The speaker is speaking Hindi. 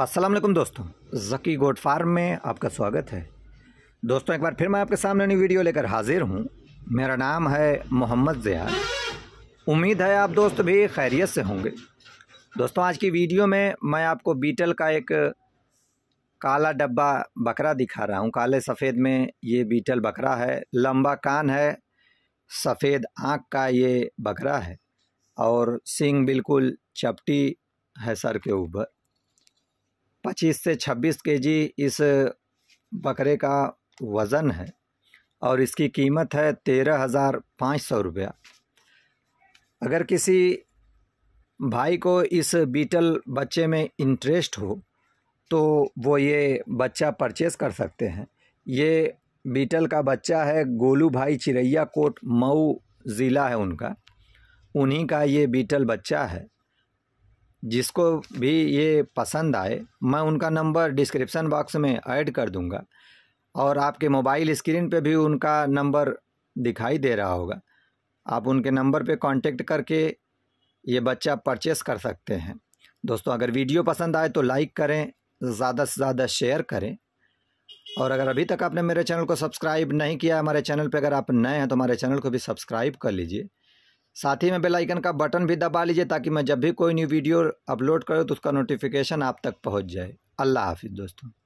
असलम दोस्तों जकी गोट फार्म में आपका स्वागत है दोस्तों एक बार फिर मैं आपके सामने नई वीडियो लेकर हाजिर हूँ मेरा नाम है मोहम्मद जयान उम्मीद है आप दोस्त भी खैरियत से होंगे दोस्तों आज की वीडियो में मैं आपको बीटल का एक काला डब्बा बकरा दिखा रहा हूँ काले सफ़ेद में ये बीटल बकरा है लंबा कान है सफ़ेद आँख का ये बकरा है और सिंग बिल्कुल चपटी है सर के ऊपर पच्चीस से छब्बीस केजी इस बकरे का वज़न है और इसकी कीमत है तेरह हज़ार पाँच सौ रुपया अगर किसी भाई को इस बीटल बच्चे में इंटरेस्ट हो तो वो ये बच्चा परचेस कर सकते हैं ये बीटल का बच्चा है गोलू भाई चिरैया कोट मऊ ज़िला है उनका उन्हीं का ये बीटल बच्चा है जिसको भी ये पसंद आए मैं उनका नंबर डिस्क्रिप्सन बॉक्स में ऐड कर दूंगा और आपके मोबाइल स्क्रीन पे भी उनका नंबर दिखाई दे रहा होगा आप उनके नंबर पे कांटेक्ट करके ये बच्चा परचेस कर सकते हैं दोस्तों अगर वीडियो पसंद आए तो लाइक करें ज़्यादा से ज़्यादा शेयर करें और अगर अभी तक आपने मेरे चैनल को सब्सक्राइब नहीं किया हमारे चैनल पर अगर आप नए हैं तो हमारे चैनल को भी सब्सक्राइब कर लीजिए साथ ही में बेल आइकन का बटन भी दबा लीजिए ताकि मैं जब भी कोई न्यू वीडियो अपलोड करूँ तो उसका नोटिफिकेशन आप तक पहुँच जाए अल्लाह हाफिज़ दोस्तों